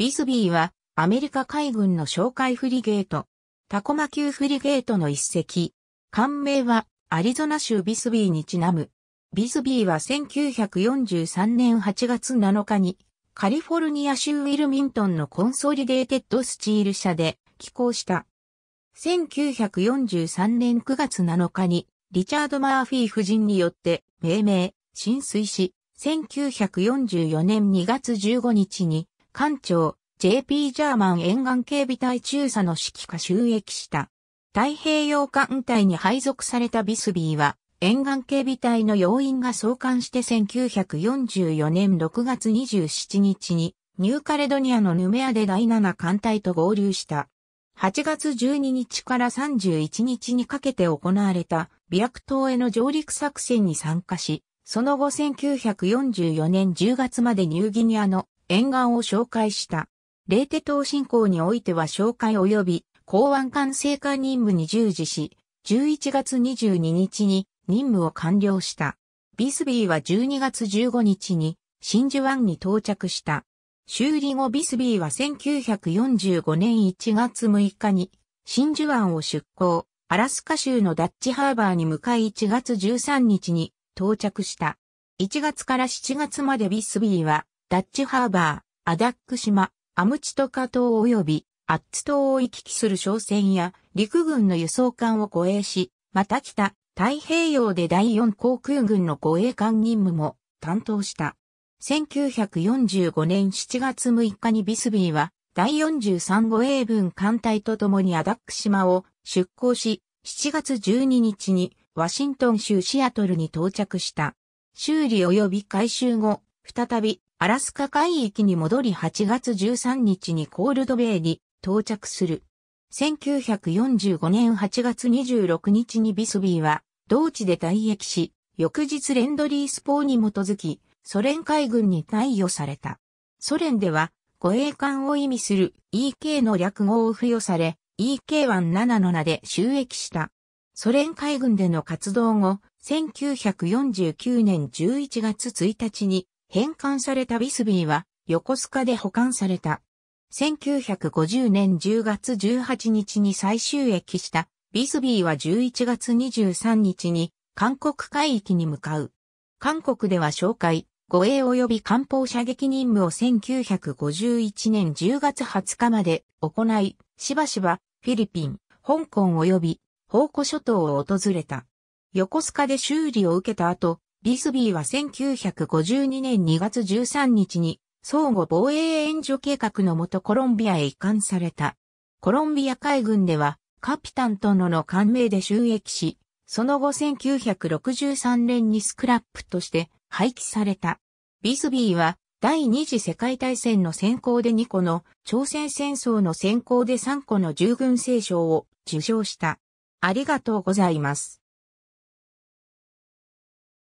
ビスビーはアメリカ海軍の哨戒フリゲート、タコマ級フリゲートの一隻。艦名はアリゾナ州ビスビーにちなむ。ビスビーは1943年8月7日にカリフォルニア州ウィルミントンのコンソリデーテッドスチール社で寄港した。1943年9月7日にリチャード・マーフィー夫人によって命名、浸水し、1944年2月15日に艦長、JP ジャーマン沿岸警備隊中佐の指揮下収益した。太平洋艦隊に配属されたビスビーは、沿岸警備隊の要員が送還して1944年6月27日に、ニューカレドニアのヌメアで第7艦隊と合流した。8月12日から31日にかけて行われた、ビアク島への上陸作戦に参加し、その後1944年10月までニューギニアの沿岸を紹介した。レーテ島侵攻においては紹介及び港湾管制官任務に従事し、11月22日に任務を完了した。ビスビーは12月15日に真珠湾に到着した。修理後ビスビーは1945年1月6日に真珠湾を出港、アラスカ州のダッチハーバーに向かい1月13日に到着した。1月から7月までビスビーはダッチハーバー、アダック島、アムチトカ島及びアッツ島を行き来する商船や陸軍の輸送艦を護衛し、また北、太平洋で第4航空軍の護衛艦任務も担当した。1945年7月6日にビスビーは第43護衛軍艦隊と共にアダック島を出港し、7月12日にワシントン州シアトルに到着した。修理及び改修後、再びアラスカ海域に戻り8月13日にコールドベイに到着する。1945年8月26日にビスビーは同地で退役し、翌日レンドリースポーに基づき、ソ連海軍に退与された。ソ連では、護衛艦を意味する EK の略語を付与され、EK17 の名で収益した。ソ連海軍での活動後、1949年11月1日に返還されたビスビーは横須賀で保管された。1950年10月18日に最終駅したビスビーは11月23日に韓国海域に向かう。韓国では紹介、護衛及び艦砲射撃任務を1951年10月20日まで行い、しばしばフィリピン、香港及び宝庫諸島を訪れた。横須賀で修理を受けた後、ビスビーは1952年2月13日に相互防衛援助計画のもとコロンビアへ移管された。コロンビア海軍ではカピタン殿の官名で収益し、その後1963年にスクラップとして廃棄された。ビスビーは第二次世界大戦の先行で2個の、朝鮮戦争の先行で3個の従軍聖章を受賞した。ありがとうございます。